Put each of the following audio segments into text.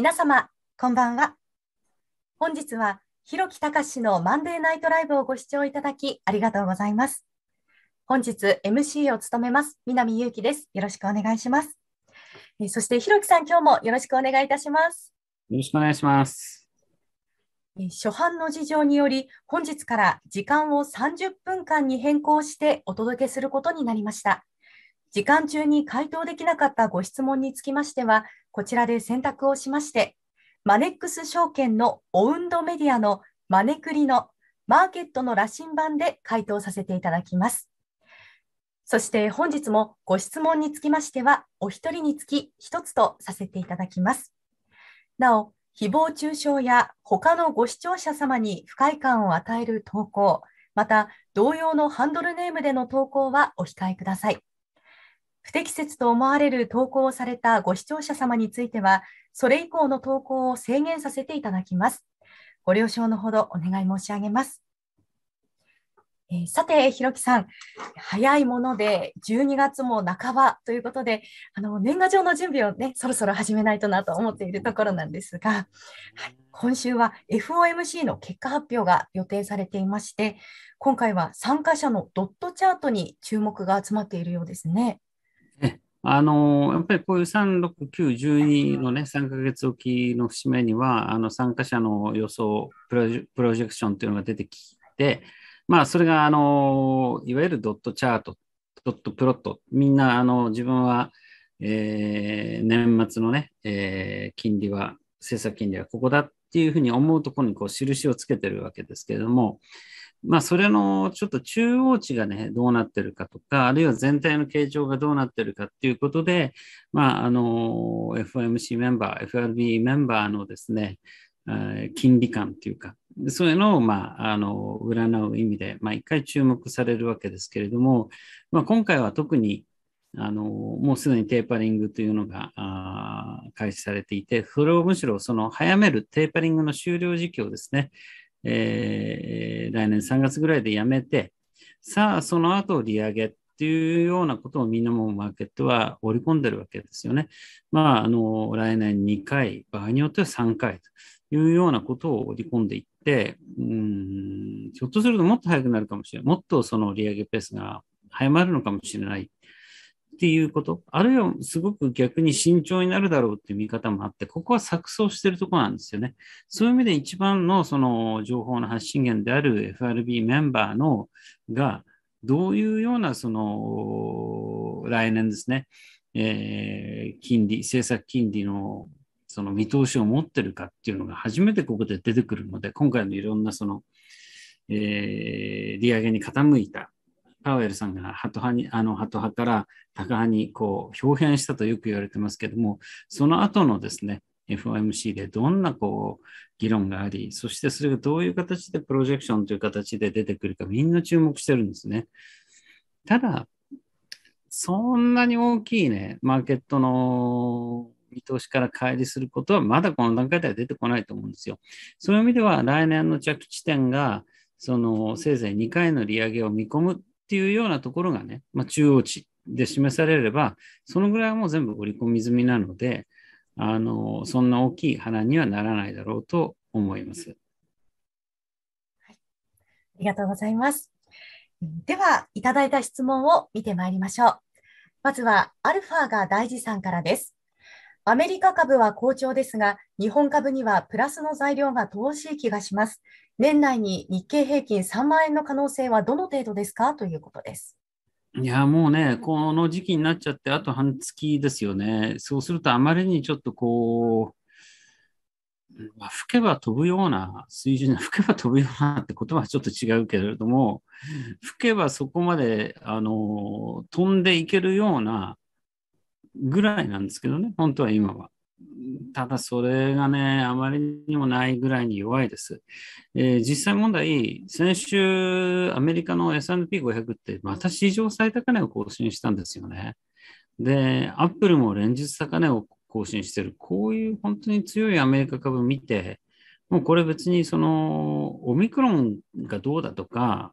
皆様、こんばんは。本日は、弘木隆のマンデーナイトライブをご視聴いただき、ありがとうございます。本日、MC を務めます、南ゆうきです。よろしくお願いします。えそして、ひろきさん、今日もよろしくお願いいたします。よろしくお願いします。初版の事情により、本日から時間を30分間に変更してお届けすることになりました。時間中に回答できなかったご質問につきましては、こちらで選択をしまして、マネックス証券のオウンドメディアのマネクリのマーケットの羅針盤で回答させていただきます。そして本日もご質問につきましては、お一人につき一つとさせていただきます。なお、誹謗中傷や他のご視聴者様に不快感を与える投稿、また同様のハンドルネームでの投稿はお控えください。不適切と思われる投稿をされたご視聴者様については、それ以降の投稿を制限させていただきます。ご了承のほどお願い申し上げます。えー、さて、ひろきさん、早いもので12月も半ばということで、あの年賀状の準備をね、そろそろ始めないとなと思っているところなんですが、はい、今週は FOMC の結果発表が予定されていまして、今回は参加者のドットチャートに注目が集まっているようですね。あのやっぱりこういう3、6、9、12のね、3ヶ月おきの節目には、あの参加者の予想プロジ、プロジェクションというのが出てきて、まあ、それがあのいわゆるドットチャート、ドットプロット、みんなあの自分は、えー、年末のね、えー、金利は、政策金利はここだっていうふうに思うところにこう印をつけてるわけですけれども、まあ、それのちょっと中央値がね、どうなってるかとか、あるいは全体の形状がどうなってるかっていうことで、まあ、あの、FOMC メンバー、FRB メンバーのですね、金利感というか、そういうのを、まあ、あの占う意味で、まあ、一回注目されるわけですけれども、まあ、今回は特にあのもうすでにテーパリングというのが開始されていて、それをむしろその早めるテーパリングの終了時期をですね、えー、来年3月ぐらいでやめて、さあ、その後利上げっていうようなことをみんなもマーケットは織り込んでるわけですよね。まあ、あの、来年2回、場合によっては3回というようなことを織り込んでいって、うん、ひょっとするともっと早くなるかもしれない。もっとその利上げペースが早まるのかもしれないっていうこと、あるいはすごく逆に慎重になるだろうっていう見方もあって、ここは錯綜してるところなんですよね。そういう意味で一番のその情報の発信源である FRB メンバーのが、どういうようなその来年ですね、えー、金利、政策金利のその見通しを持ってるかっていうのが初めてここで出てくるので、今回のいろんなその、えー、利上げに傾いたパウエルさんがハト派に、あのハト派からタカ派にこう表変したとよく言われてますけども、その後のですね、FOMC でどんなこう議論があり、そしてそれがどういう形でプロジェクションという形で出てくるか、みんな注目してるんですね。ただ、そんなに大きいね、マーケットの見通しから乖離することは、まだこの段階では出てこないと思うんですよ。そういう意味では、来年の着地点が、そのせいぜい2回の利上げを見込むっていうようなところがね、まあ、中央値で示されれば、そのぐらいはもう全部織り込み済みなので、あのそんな大きい花にはならないだろうと思います。はい、ありがとうございます。では、いただいた質問を見てまいりましょう。まずは、アルファが大事さんからです。アメリカ株は好調ですが、日本株にはプラスの材料が乏しい気がします。年内に日経平均3万円の可能性はどの程度ですかということです。いやもうね、この時期になっちゃって、あと半月ですよね。そうすると、あまりにちょっとこう、まあ、吹けば飛ぶような水準、吹けば飛ぶようなってことはちょっと違うけれども、吹けばそこまであの飛んでいけるようなぐらいなんですけどね、本当は今は。ただそれがね、あまりにもないぐらいに弱いです。えー、実際問題、先週、アメリカの S&P500 ってまた史上最高値を更新したんですよね。で、アップルも連日高値を更新してる。こういう本当に強いアメリカ株見て、もうこれ別にそのオミクロンがどうだとか、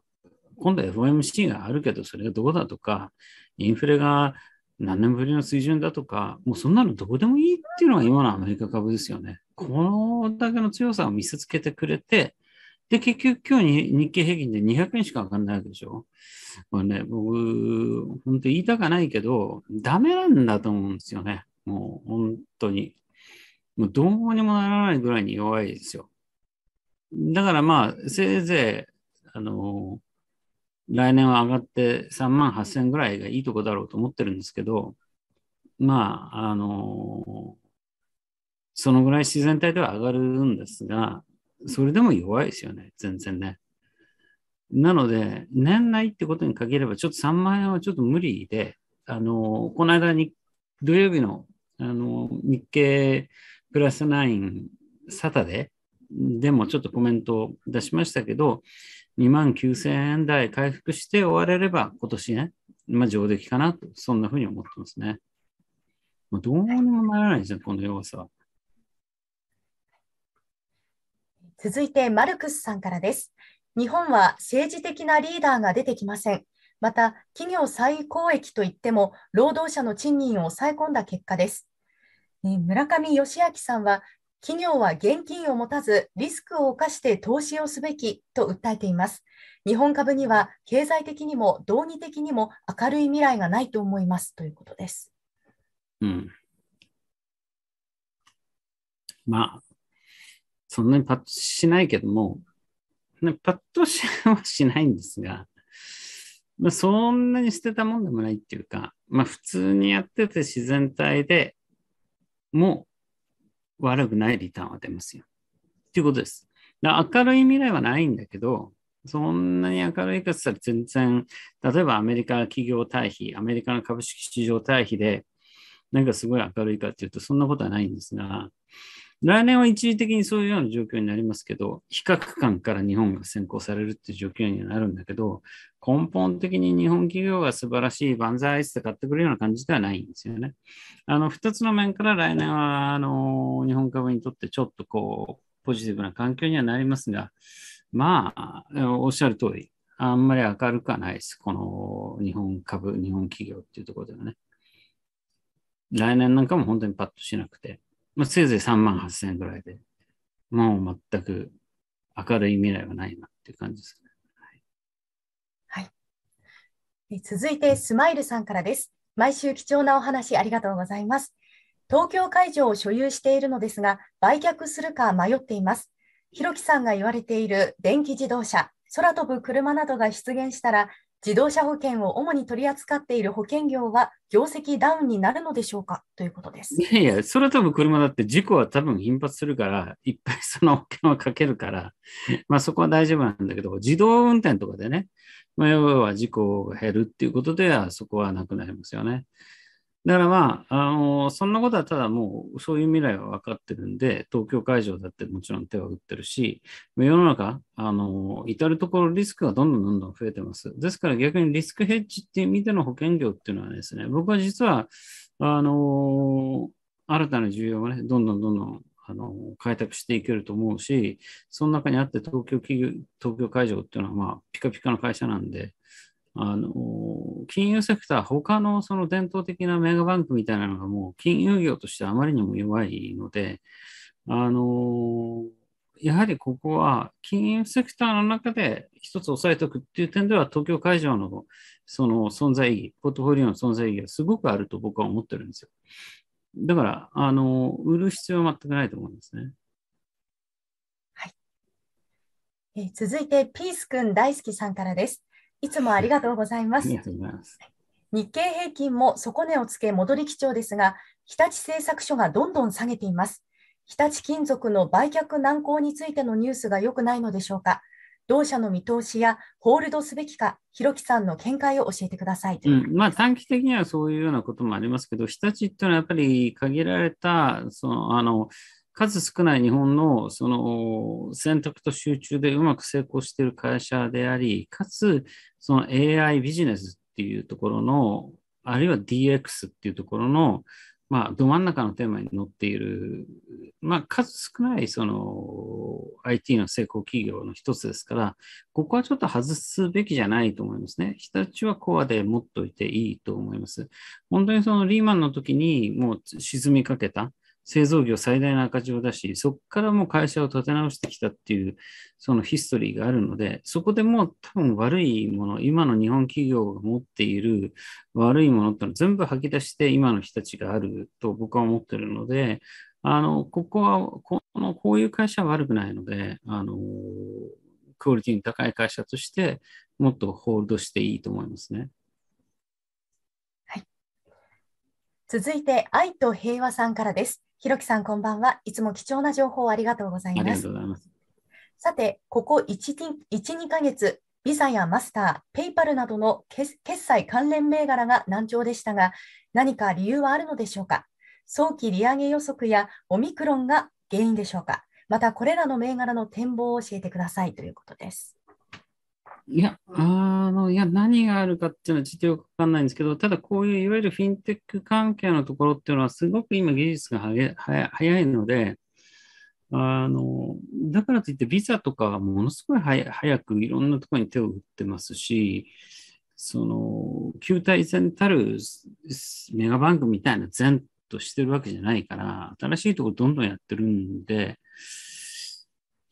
今度 FOMC があるけどそれがどうだとか、インフレが何年ぶりの水準だとか、もうそんなのどうでもいいっていうのが今のアメリカ株ですよね。このだけの強さを見せつけてくれて、で、結局今日に日経平均で200円しか上がらないわけでしょ。これね、僕、本当言いたかないけど、ダメなんだと思うんですよね。もう本当に。もうどうにもならないぐらいに弱いですよ。だからまあ、せいぜい、あの、来年は上がって3万8000ぐらいがいいとこだろうと思ってるんですけど、まあ、あのそのぐらい自然体では上がるんですが、それでも弱いですよね、全然ね。なので、年内ってことに限れば、ちょっと3万円はちょっと無理で、あのこの間に、土曜日のあの日経プラスナインサタデーでもちょっとコメントを出しましたけど、2万9000円台回復して終われれば、今年ね、まあ、上出来かなと、そんなふうに思ってますね。まあ、どうにもならないじゃね、この弱さは。続いて、マルクスさんからです。日本は政治的なリーダーが出てきません。また、企業最高益といっても、労働者の賃金を抑え込んだ結果です。村上義明さんは企業は現金を持たずリスクを冒して投資をすべきと訴えています。日本株には経済的にも道義的にも明るい未来がないと思いますということです。うん。まあ、そんなにパッとしないけども、パッとしはしないんですが、まあ、そんなに捨てたもんでもないっていうか、まあ普通にやってて自然体でもう悪くないリターンは出ますよ。っていうことです。だ明るい未来はないんだけど、そんなに明るいかって言ったら全然、例えばアメリカ企業対比、アメリカの株式市場対比で、なんかすごい明るいかっていうと、そんなことはないんですが、来年は一時的にそういうような状況になりますけど、非核間から日本が先行されるっていう状況にはなるんだけど、根本的に日本企業が素晴らしい万歳って買ってくるような感じではないんですよね。あの、二つの面から来年は、あの、日本株にとってちょっとこう、ポジティブな環境にはなりますが、まあ、おっしゃる通り、あんまり明るくはないです。この日本株、日本企業っていうところではね。来年なんかも本当にパッとしなくて。まあ、せいぜい3万8千円ぐらいで、もう全く明るい未来はないなっていう感じですね。はい、はい、続いて、スマイルさんからです。毎週貴重なお話ありがとうございます。東京会場を所有しているのですが、売却するか迷っています。ひろきさんが言われている電気自動車、空飛ぶ車などが出現したら、自動車保険を主に取り扱っている保険業は業績ダウンになるのでしょうかということです。いやいや、それは多分車だって事故は多分頻発するから、いっぱいその保険はかけるから、まあそこは大丈夫なんだけど、自動運転とかでね、まあ、要は事故が減るっていうことでは、そこはなくなりますよね。だからまあ、あのそんなことはただもう、そういう未来は分かってるんで、東京会場だってもちろん手は打ってるし、世の中、あの至るところリスクがどんどんどんどん増えてます。ですから逆にリスクヘッジって見ての保険料っていうのはですね、僕は実は、あの新たな需要がね、どんどんどんどんあの開拓していけると思うし、その中にあって東京企業東京会場っていうのは、まあ、ピカピカの会社なんで、あの、金融セクター、他のその伝統的なメガバンクみたいなのがもう金融業としてあまりにも弱いので、あの、やはりここは金融セクターの中で一つ押さえておくっていう点では、東京会場のその存在意義、ポートフォリオの存在意義がすごくあると僕は思ってるんですよ。だから、あの、売る必要は全くないと思うんですね。はい。え続いて、ピース君大好きさんからです。いつもありがとうございます。ます日経平均も底値をつけ戻り基調ですが、日立製作所がどんどん下げています。日立金属の売却難航についてのニュースが良くないのでしょうか。同社の見通しやホールドすべきか、弘樹さんの見解を教えてください、うん、まあ、短期的にはそういうようなこともありますけど、日立っていうのはやっぱり限られたそのあの数少ない日本のその選択と集中でうまく成功している会社であり、かつその AI ビジネスっていうところの、あるいは DX っていうところの、まあ、ど真ん中のテーマに載っている、まあ、数少ないその IT の成功企業の一つですから、ここはちょっと外すべきじゃないと思いますね。日立はコアで持っといていいと思います。本当にそのリーマンの時にもう沈みかけた、製造業最大の赤字を出し、そこからもう会社を立て直してきたっていう、そのヒストリーがあるので、そこでもう多分悪いもの、今の日本企業が持っている悪いものっての全部吐き出して、今の人たちがあると僕は思ってるので、あの、ここは、この、こういう会社は悪くないので、あの、クオリティの高い会社として、もっとホールドしていいと思いますね。続いて、愛と平和さんからです。ひろきさん、こんばんは。いつも貴重な情報ありがとうございます。さて、ここ1、2か月、ビザやマスター、ペイパルなどの決済関連銘柄が難聴でしたが、何か理由はあるのでしょうか早期利上げ予測やオミクロンが原因でしょうかまた、これらの銘柄の展望を教えてくださいということです。いや、あの、いや、何があるかっていうのはちょっとよくわかんないんですけど、ただこういういわゆるフィンテック関係のところっていうのは、すごく今技術がはげは早いので、あの、だからといって、ビザとかはものすごい早くいろんなところに手を打ってますし、その、球体全たるメガバンクみたいな全としてるわけじゃないから、新しいところどんどんやってるんで、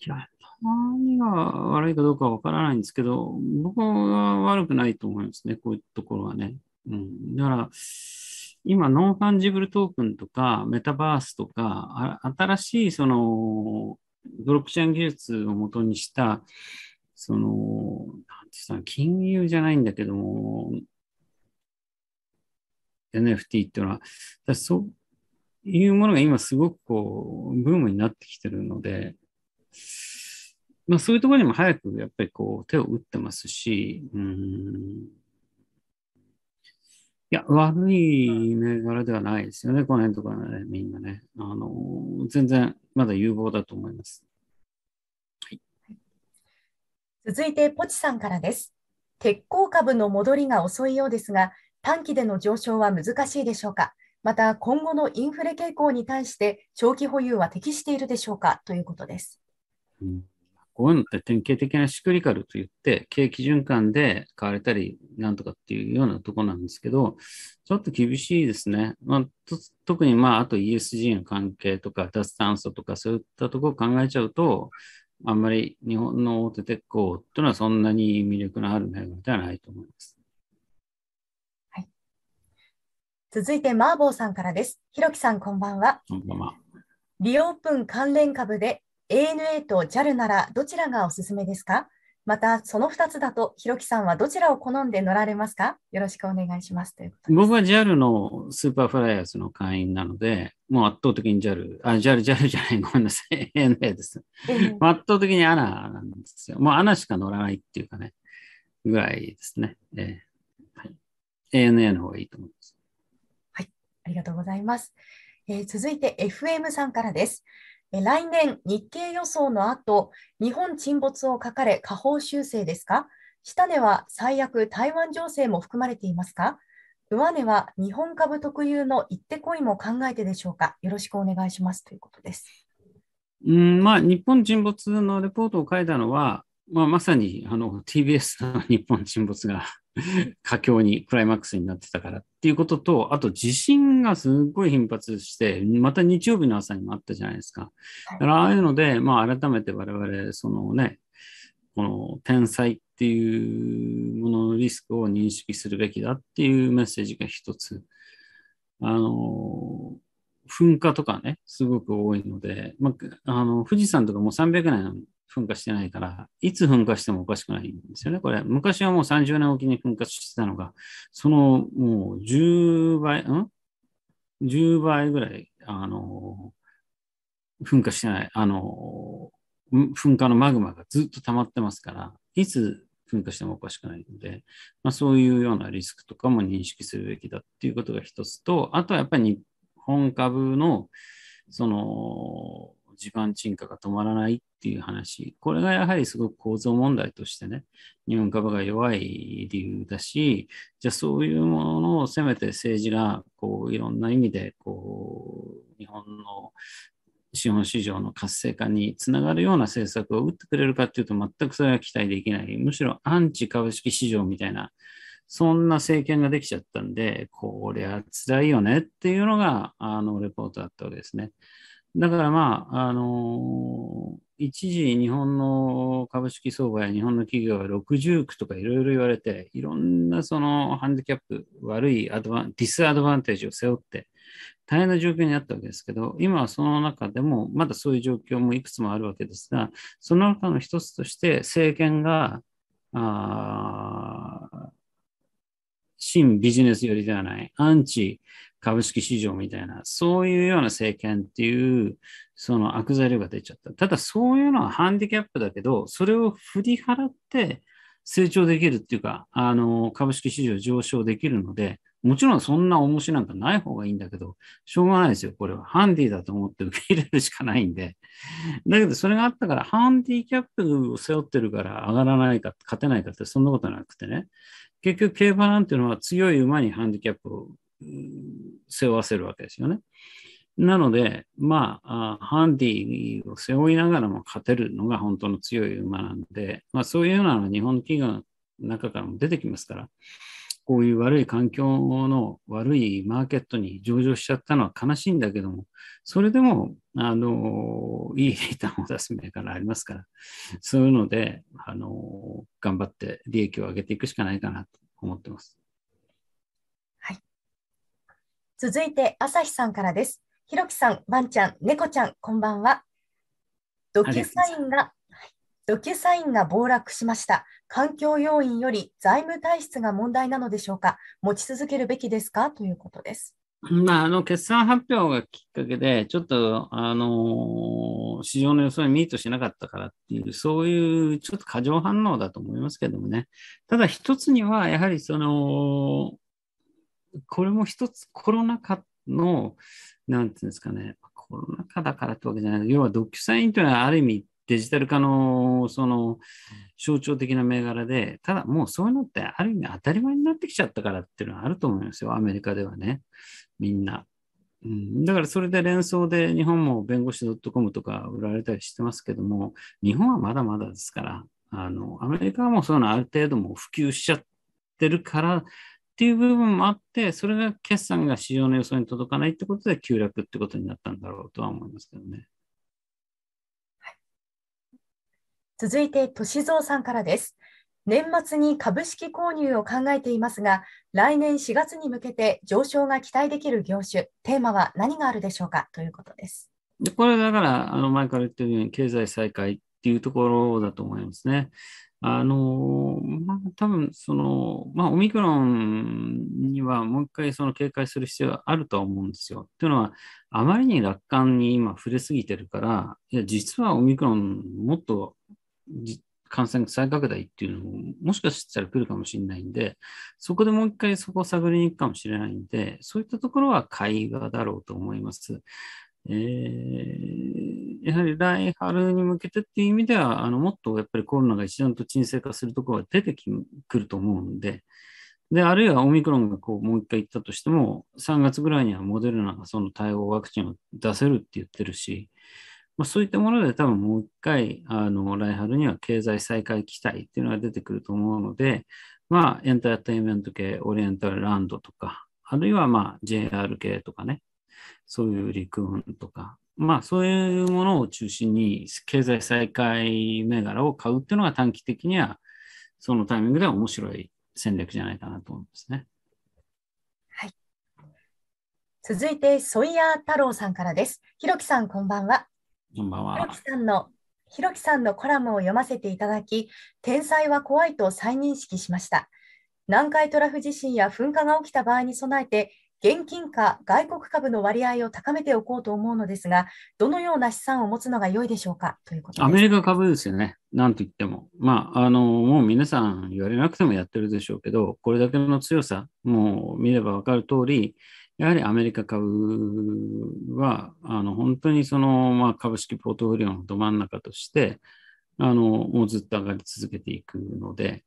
いや、何が悪いかどうかわからないんですけど、僕は悪くないと思いますね、こういうところはね。うん、だから、今、ノンファンジブルトークンとか、メタバースとか、新しいそのブロックチェーン技術をもとにした、その、なんていうか、金融じゃないんだけども、NFT っていうのは、そういうものが今すごくこう、ブームになってきてるので、まあ、そういうところにも早くやっぱりこう手を打ってますし、うん。いや、悪い銘柄ではないですよね、この辺とかね、みんなね。あの、全然まだ有望だと思います。はい、続いて、ポチさんからです。鉄鋼株の戻りが遅いようですが、短期での上昇は難しいでしょうか。また、今後のインフレ傾向に対して、長期保有は適しているでしょうかということです。うんこういうのって典型的なシクリカルと言って、景気循環で買われたり、なんとかっていうようなとこなんですけど、ちょっと厳しいですね。まあ、特に、まあ、あと ESG の関係とか、脱炭素とか、そういったところを考えちゃうと、あんまり日本の大手鉄鋼というのはそんなに魅力のある銘柄ではないと思います。続いて、マーボーさんからです。ひろきさん、こんばんは。こんばんは。リオープン関連株で ANA と JAL ならどちらがおすすめですかまた、その2つだと、ひろきさんはどちらを好んで乗られますかよろしくお願いします僕は JAL のスーパーフライヤーズの会員なので、もう圧倒的に JAL、あ、JAL、JAL じゃない、ごめんなさい、ANA です。圧倒的に ANA なんですよ。もう ANA しか乗らないっていうかね、ぐらいですね。えーはい、ANA の方がいいと思います。はい、ありがとうございます。えー、続いて FM さんからです。来年、日経予想の後、日本沈没を書かれ、下方修正ですか下値は最悪台湾情勢も含まれていますか上値は日本株特有の行ってこいも考えてでしょうかよろしくお願いしますということです。うんまあ、日本沈没のレポートを書いたのは、まあ、まさにあの TBS の日本沈没が 佳境にクライマックスになってたからっていうことと、あと地震がすごい頻発して、また日曜日の朝にもあったじゃないですか。だからああいうので、まあ、改めて我々、そのね、この天災っていうもののリスクを認識するべきだっていうメッセージが一つ。あの、噴火とかね、すごく多いので、まあ、あの富士山とかもう300年噴火してないから、いつ噴火してもおかしくないんですよね、これ。昔はもう30年おきに噴火してたのが、そのもう10倍、ん ?10 倍ぐらい、あの、噴火してない、あの、噴火のマグマがずっと溜まってますから、いつ噴火してもおかしくないので、まあ、そういうようなリスクとかも認識するべきだっていうことが一つと、あとはやっぱり日本株の、その、地盤沈下が止まらないっていう話、これがやはりすごく構造問題としてね、日本株が弱い理由だし、じゃあそういうものをせめて政治がこういろんな意味でこう日本の資本市場の活性化につながるような政策を打ってくれるかっていうと、全くそれは期待できない、むしろアンチ株式市場みたいな、そんな政権ができちゃったんで、こりゃ辛いよねっていうのが、あの、レポートだったわけですね。だからまあ、あのー、一時日本の株式相場や日本の企業は60区とかいろいろ言われて、いろんなそのハンディキャップ、悪いアドバン、ディスアドバンテージを背負って、大変な状況にあったわけですけど、今はその中でも、まだそういう状況もいくつもあるわけですが、その中の一つとして、政権が、あ新ビジネス寄りではない、アンチ株式市場みたいな、そういうような政権っていう、その悪材料が出ちゃった。ただそういうのはハンディキャップだけど、それを振り払って成長できるっていうか、あの、株式市場上昇できるので、もちろんそんな重しなんかない方がいいんだけど、しょうがないですよ。これはハンディだと思って受け入れるしかないんで。だけどそれがあったから、ハンディキャップを背負ってるから上がらないか、勝てないかってそんなことなくてね。結局競馬なんていうのは強い馬にハンディキャップを背負わせるわけですよね。なので、まあ、ハンディを背負いながらも勝てるのが本当の強い馬なんで、まあ、そういうようなのは日本企業の中からも出てきますから、こういう悪い環境の悪いマーケットに上場しちゃったのは悲しいんだけども、それでも、あの、いいリターンを出す銘柄ありますから、そういうので、あの、頑張って利益を上げていくしかないかなと思ってます。はい。続いて、朝日さんからです。ひろきさん、ワンちゃん、猫ちゃん、こんばんは。ドキュサインがドキュサインが暴落しました。環境要因より財務体質が問題なのでしょうか。持ち続けるべきですかということです。まあ、あの決算発表がきっかけで、ちょっと、あのー、市場の予想にミートしなかったからっていう、そういうちょっと過剰反応だと思いますけどもね。ただ一つには、やはりその、これも一つコロナ禍の、なんていうんですかね、コロナ禍だからってわけじゃない。要は、ドキュサインというのはある意味、デジタル化のその象徴的な銘柄で、ただもうそういうのってある意味当たり前になってきちゃったからっていうのはあると思いますよ、アメリカではね、みんな。うん、だからそれで連想で日本も弁護士 .com とか売られたりしてますけども、日本はまだまだですから、あのアメリカはもうそういうのある程度も普及しちゃってるからっていう部分もあって、それが決算が市場の予想に届かないってことで急落ってことになったんだろうとは思いますけどね。続いて、としぞうさんからです。年末に株式購入を考えていますが、来年4月に向けて上昇が期待できる業種、テーマは何があるでしょうかということです。でこれだから、あの前から言ってるように、経済再開っていうところだと思いますね。あのまあ、多分その、まあ、オミクロンにはもう一回その警戒する必要があるとは思うんですよ。というのは、あまりに楽観に今触れすぎてるから、いや実はオミクロンもっと感染再拡大っていうのも、もしかしたら来るかもしれないんで、そこでもう一回そこを探りに行くかもしれないんで、そういったところは会話だろうと思います。えー、やはり来春に向けてっていう意味では、あのもっとやっぱりコロナが一段と沈静化するところが出てくると思うんで、で、あるいはオミクロンがこうもう一回行ったとしても、3月ぐらいにはモデルナがその対応ワクチンを出せるって言ってるし、まあ、そういったもので多分もう一回、あの、来春には経済再開期待っていうのが出てくると思うので、まあ、エンターテインメント系、オリエンタルランドとか、あるいはまあ、JR 系とかね、そういう陸運とか、まあ、そういうものを中心に経済再開銘柄を買うっていうのが短期的には、そのタイミングでは面白い戦略じゃないかなと思いますね。はい。続いて、ソイヤー太郎さんからです。ひろきさん、こんばんは。こんばんは。ひろきさんのろきさんのコラムを読ませていただき、天災は怖いと再認識しました。南海トラフ地震や噴火が起きた場合に備えて、現金か外国株の割合を高めておこうと思うのですが、どのような資産を持つのが良いでしょうかということアメリカ株ですよね、なんといっても。まあ、あの、もう皆さん言われなくてもやってるでしょうけど、これだけの強さ、もう見れば分かる通り、やはりアメリカ株は、あの本当にその、まあ、株式ポートフォリオのど真ん中として、あのもうずっと上がり続けていくので、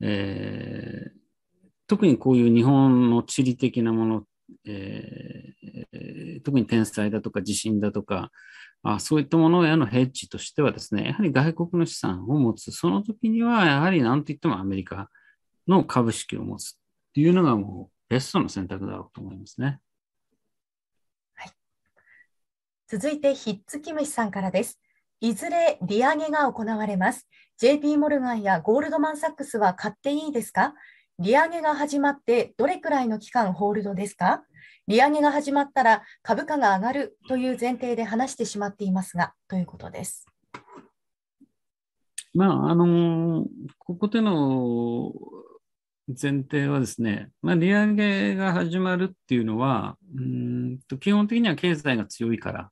えー、特にこういう日本の地理的なもの、えー、特に天災だとか地震だとか、あそういったものへのヘッジとしてはですね、やはり外国の資産を持つ、その時にはやはりなんといってもアメリカの株式を持つっていうのがもうベストの選択だろうと思いますね。はい、続いて、ひっつき虫さんからです。いずれ利上げが行われます。JP モルガンやゴールドマン・サックスは買っていいですか利上げが始まってどれくらいの期間ホールドですか利上げが始まったら株価が上がるという前提で話してしまっていますがということです。まああのここでの前提はですね、まあ、利上げが始まるっていうのは、うんと基本的には経済が強いから、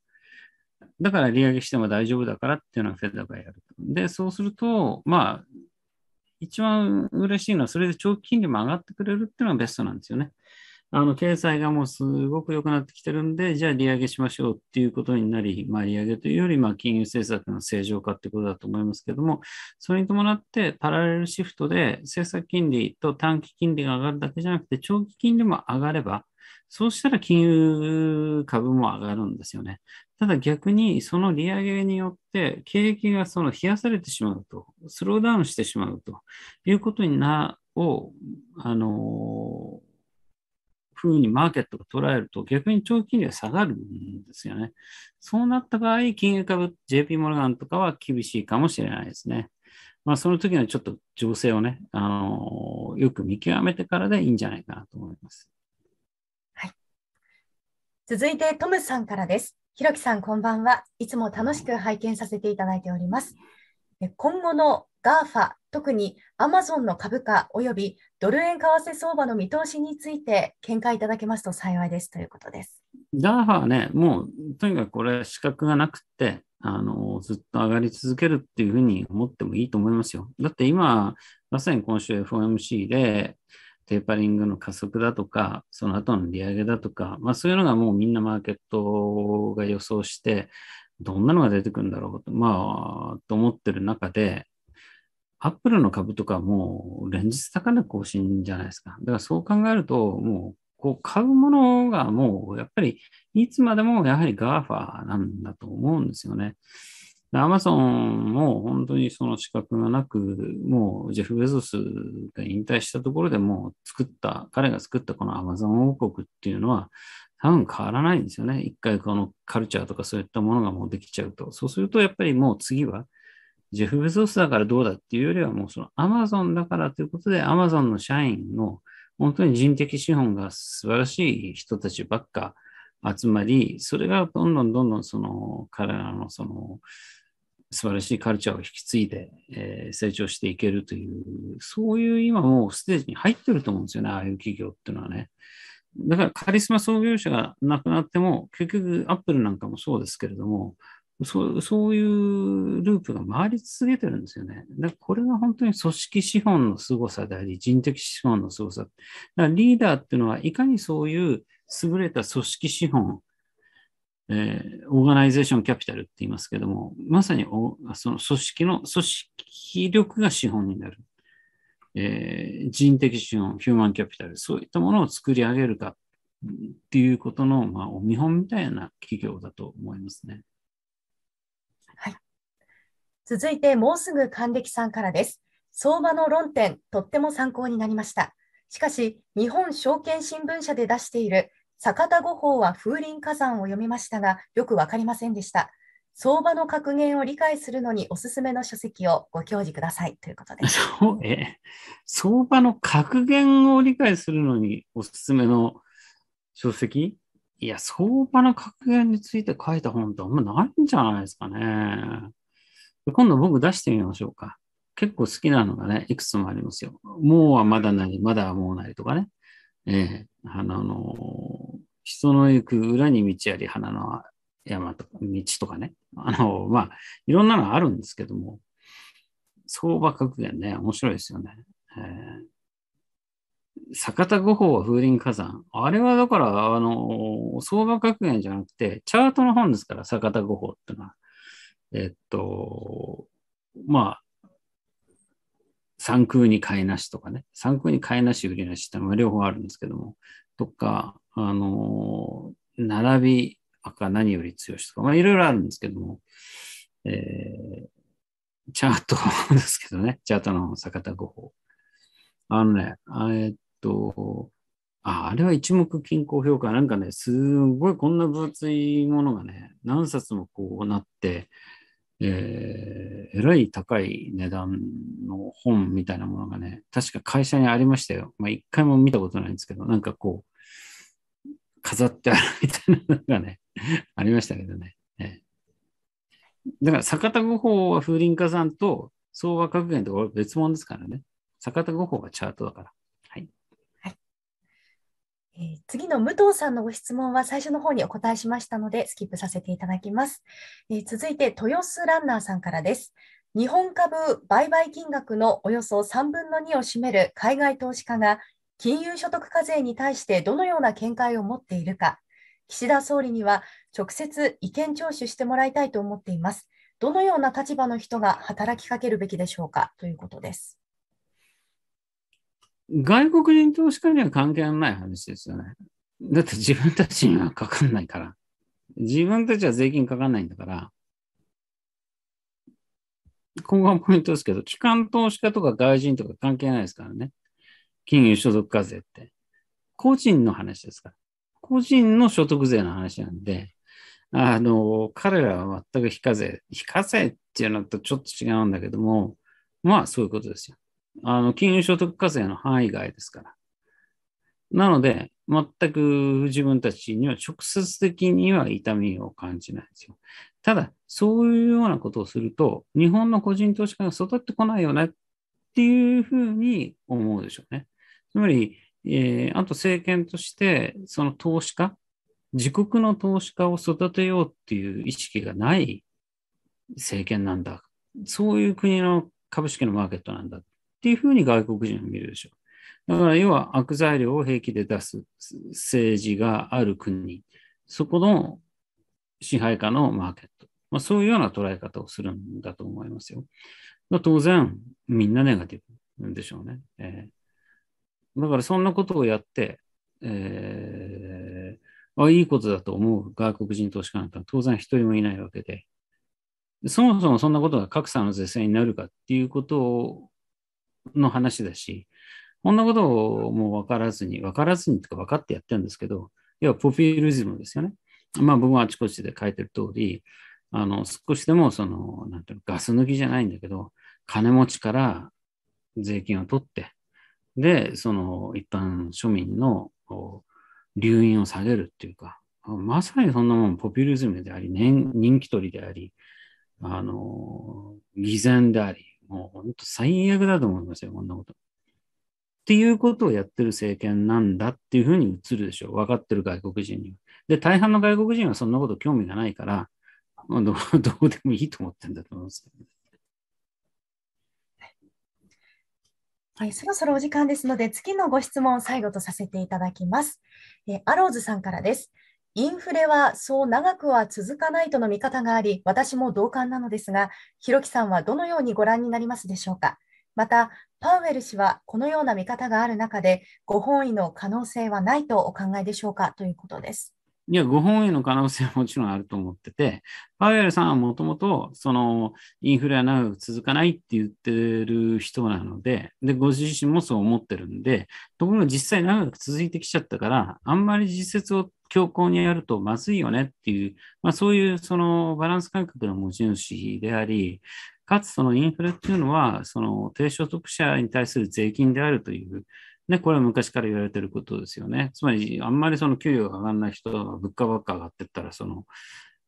だから利上げしても大丈夫だからっていうのはフェドがやる。で、そうすると、まあ、一番嬉しいのは、それで長期金利も上がってくれるっていうのがベストなんですよね。あの経済がもうすごく良くなってきてるんで、じゃあ利上げしましょうっていうことになり、まあ、利上げというよりまあ金融政策の正常化ってことだと思いますけども、それに伴ってパラレルシフトで政策金利と短期金利が上がるだけじゃなくて、長期金利も上がれば、そうしたら金融株も上がるんですよね。ただ逆にその利上げによって景気がその冷やされてしまうと、スローダウンしてしまうということになを、あのふうにマーケットが捉えると、逆に長期金利は下がるんですよね。そうなった場合、金融株、JP モルガンとかは厳しいかもしれないですね。まあ、その時のちょっと情勢をね、あのー、よく見極めてからでいいんじゃないかなと思います。続いて、トムさんからです。ひろきさん、こんばんは。いつも楽しく拝見させていただいております。今後の GAFA 特にアマゾンの株価及びドル円為替相場の見通しについて見解いただけますと幸いですということです。ダーファはね、もうとにかくこれ資格がなくて、あのずっと上がり続けるっていうふうに思ってもいいと思いますよ。だって今、まさに今週 FOMC でテーパリングの加速だとか、その後の利上げだとか、まあ、そういうのがもうみんなマーケットが予想して、どんなのが出てくるんだろうと、まあ、と思ってる中で、アップルの株とかもう連日高値更新じゃないですか。だからそう考えると、もうこう買うものがもうやっぱりいつまでもやはり GAFA なんだと思うんですよね。アマゾンも本当にその資格がなく、もうジェフ・ベゾスが引退したところでもう作った、彼が作ったこのアマゾン王国っていうのは多分変わらないんですよね。一回このカルチャーとかそういったものがもうできちゃうと。そうするとやっぱりもう次はジェフ・ベゾスだからどうだっていうよりは、もうそのアマゾンだからということで、アマゾンの社員の本当に人的資本が素晴らしい人たちばっか集まり、それがどんどんどんどんその彼らのその素晴らしいカルチャーを引き継いで、え成長していけるという、そういう今もうステージに入ってると思うんですよね、ああいう企業っていうのはね。だからカリスマ創業者が亡くなっても、結局アップルなんかもそうですけれども、そうそういうループが回り続けてるんですよね。だからこれが本当に組織資本の凄さであり、人的資本の凄さ。だからリーダーっていうのは、いかにそういう優れた組織資本、えー、オーガナイゼーションキャピタルって言いますけども、まさにおその組織の、組織力が資本になる。えー、人的資本、ヒューマンキャピタル、そういったものを作り上げるかっていうことの、まあ、お見本みたいな企業だと思いますね。続いてもうすぐ還暦さんからです。相場の論点、とっても参考になりました。しかし、日本証券新聞社で出している坂田五法は風林火山を読みましたが、よくわかりませんでした。相場の格言を理解するのにおすすめの書籍をご教示くださいということです。そうえ相場の格言を理解するのにおすすめの書籍いや、相場の格言について書いた本ってあんまないんじゃないですかね。今度僕出してみましょうか。結構好きなのがね、いくつもありますよ。もうはまだなり、まだはもうなりとかね。ええー、あの人の行く裏に道あり、花の山とか、道とかね。あのまあ、いろんなのあるんですけども、相場格言ね、面白いですよね。えー坂田五法は風林火山。あれはだから、あの、相場格言じゃなくて、チャートの本ですから、坂田五法ってのは。えっと、まあ、三空に買いなしとかね、三空に買いなし売りなしってのは両方あるんですけども、とか、あの、並び赤何より強しとか、まあいろいろあるんですけども、えー、チャートですけどね、チャートの坂田五法。あのね、えっと、あ、あれは一目均衡評価。なんかね、すごいこんな分厚いものがね、何冊もこうなって、えー、えらい高い値段の本みたいなものがね、確か会社にありましたよ。まあ、一回も見たことないんですけど、なんかこう、飾ってあるみたいなのがね、ありましたけどね。ねだから、坂田五法は風林火山と相場格言とは別物ですからね。坂田五法がチャートだから。え次の武藤さんのご質問は最初の方にお答えしましたので、スキップさせていただきます。え続いて、豊洲ランナーさんからです。日本株売買金額のおよそ3分の2を占める海外投資家が、金融所得課税に対してどのような見解を持っているか、岸田総理には直接意見聴取してもらいたいと思っています。どのような立場の人が働きかけるべきでしょうかということです。外国人投資家には関係のない話ですよね。だって自分たちにはかかんないから。自分たちは税金かかんないんだから。ここがポイントですけど、機関投資家とか外人とか関係ないですからね。金融所得課税って。個人の話ですから。個人の所得税の話なんで、あの、彼らは全く非課税。非課税っていうのとちょっと違うんだけども、まあそういうことですよ。あの、金融所得課税の範囲外ですから。なので、全く自分たちには直接的には痛みを感じないんですよ。ただ、そういうようなことをすると、日本の個人投資家が育ってこないよねっていうふうに思うでしょうね。つまり、えー、あと政権として、その投資家、自国の投資家を育てようっていう意識がない政権なんだ。そういう国の株式のマーケットなんだっていうふうに外国人は見るでしょう。だから要は悪材料を平気で出す政治がある国、そこの支配下のマーケット。まあ、そういうような捉え方をするんだと思いますよ。当然、みんなネガティブでしょうね。えー、だからそんなことをやって、えー、あいいことだと思う外国人投資家なんか当然一人もいないわけで、そもそもそんなことが格差の是正になるかっていうことをの話だし、こんなことをもう分からずに、分からずにとか分かってやってるんですけど、要はポピュリズムですよね。まあ僕はあちこちで書いてる通り、あの少しでもその、なんていうの、ガス抜きじゃないんだけど、金持ちから税金を取って、で、その一般庶民の流飲を下げるっていうか、まさにそんなもんポピュリズムであり、人気取りであり、あの、偽善であり、もう本当最悪だと思いますよ、こんなこと。っていうことをやってる政権なんだっていうふうに映るでしょう。分かってる外国人には。で、大半の外国人はそんなこと興味がないから、まあ、どう でもいいと思ってるんだと思うんですけど、ね。はい、そろそろお時間ですので、次のご質問を最後とさせていただきます。えアローズさんからです。インフレはそう長くは続かないとの見方があり、私も同感なのですが、弘樹さんはどのようにご覧になりますでしょうか。また、パウエル氏はこのような見方がある中で、ご本意の可能性はないとお考えでしょうかということです。いや、ご本意の可能性はもちろんあると思ってて、パウエルさんはもともと、その、インフレは長く続かないって言ってる人なので、で、ご自身もそう思ってるんで、ところが実際長く続いてきちゃったから、あんまり実説を強硬にやるとまずいよねっていう、まあ、そういうそのバランス感覚の持ち主であり、かつそのインフレっていうのは、その低所得者に対する税金であるという、ね、これは昔から言われてることですよね。つまり、あんまりその給与が上がらない人は物価ばっか上がってったら、その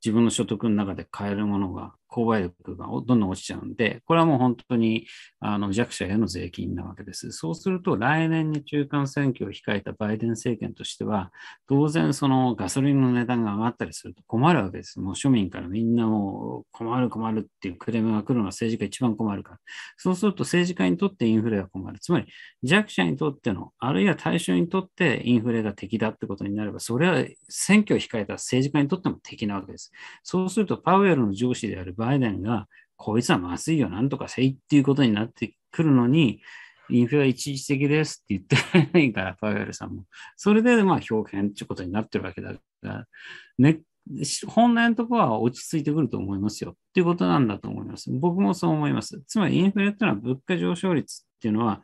自分の所得の中で買えるものが購買力がどんどん落ちちゃうんで、これはもう本当にあの弱者への税金なわけです。そうすると、来年に中間選挙を控えたバイデン政権としては、当然そのガソリンの値段が上がったりすると困るわけです。もう庶民からみんなもう困る困るっていうクレームが来るのは政治家一番困るから。そうすると政治家にとってインフレが困る。つまり弱者にとっての、あるいは対象にとってインフレが敵だってことになれば、それは選挙を控えた政治家にとっても敵なわけです。そうするとパウエルの上司であるバイデンが、こいつはまずいよ、なんとかせいっていうことになってくるのに、インフレは一時的ですって言ってないから、パ ウエルさんも。それで、まあ、表現ってことになってるわけだから、ね、本来のところは落ち着いてくると思いますよっていうことなんだと思います。僕もそう思います。つまり、インフレっていうのは物価上昇率っていうのは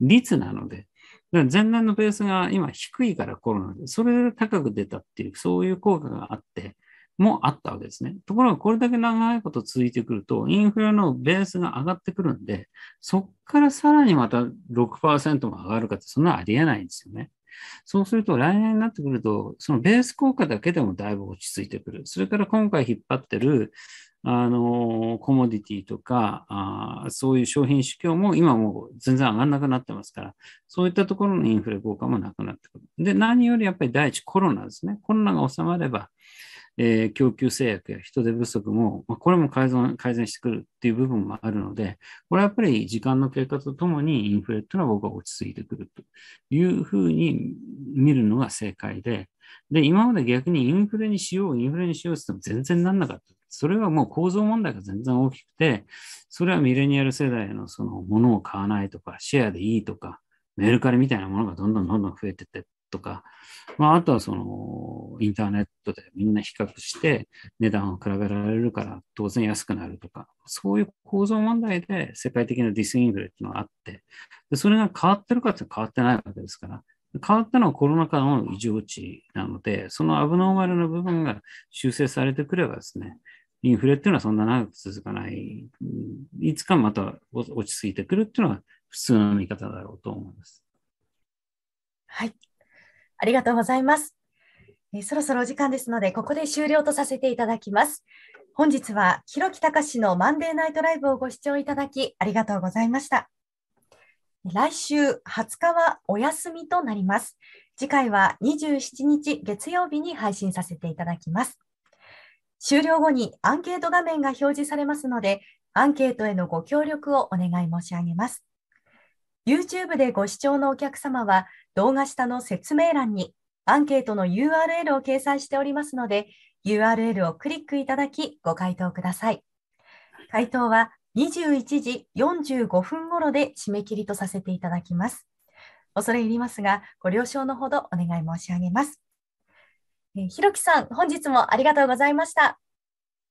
率なので、だから前年のベースが今低いからコロナで、それで高く出たっていう、そういう効果があって、もあったわけですね。ところがこれだけ長いこと続いてくると、インフレのベースが上がってくるんで、そこからさらにまた6%も上がるかって、そんなありえないんですよね。そうすると来年になってくると、そのベース効果だけでもだいぶ落ち着いてくる。それから今回引っ張ってる、あの、コモディティとか、あそういう商品主況も今もう全然上がらなくなってますから、そういったところのインフレ効果もなくなってくる。で、何よりやっぱり第一コロナですね。コロナが収まれば、えー、供給制約や人手不足も、まあ、これも改善改善してくるっていう部分もあるので、これはやっぱり時間の経過とともにインフレっていうのは僕は落ち着いてくるというふうに見るのが正解で、で、今まで逆にインフレにしよう、インフレにしようって言っても全然なんなかった。それはもう構造問題が全然大きくて、それはミレニアル世代のそのものを買わないとか、シェアでいいとか、メルカリみたいなものがどんどんどんどん増えてって、とか、まあ、あとはその、インターネットでみんな比較して値段を比べられるから当然安くなるとか、そういう構造問題で世界的なディスインフレっていうのがあって、でそれが変わってるかって変わってないわけですから、変わったのはコロナ禍の異常値なので、そのアブノーマルな部分が修正されてくればですね、インフレっていうのはそんな長く続かない、いつかまた落ち着いてくるっていうのは普通の見方だろうと思います。はい。ありがとうございます。えそろそろお時間ですので、ここで終了とさせていただきます。本日は、広木隆のマンデーナイトライブをご視聴いただき、ありがとうございました。来週20日はお休みとなります。次回は27日月曜日に配信させていただきます。終了後にアンケート画面が表示されますので、アンケートへのご協力をお願い申し上げます。YouTube でご視聴のお客様は動画下の説明欄にアンケートの URL を掲載しておりますので URL をクリックいただきご回答ください。回答は21時45分頃で締め切りとさせていただきます。恐れ入りますが、ご了承のほどお願い申し上げます。えー、ひろきさん、本日もありがとうございました。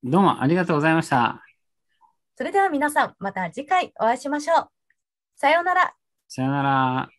どうもありがとうございました。それでは皆さん、また次回お会いしましょう。さようなら。さよなら。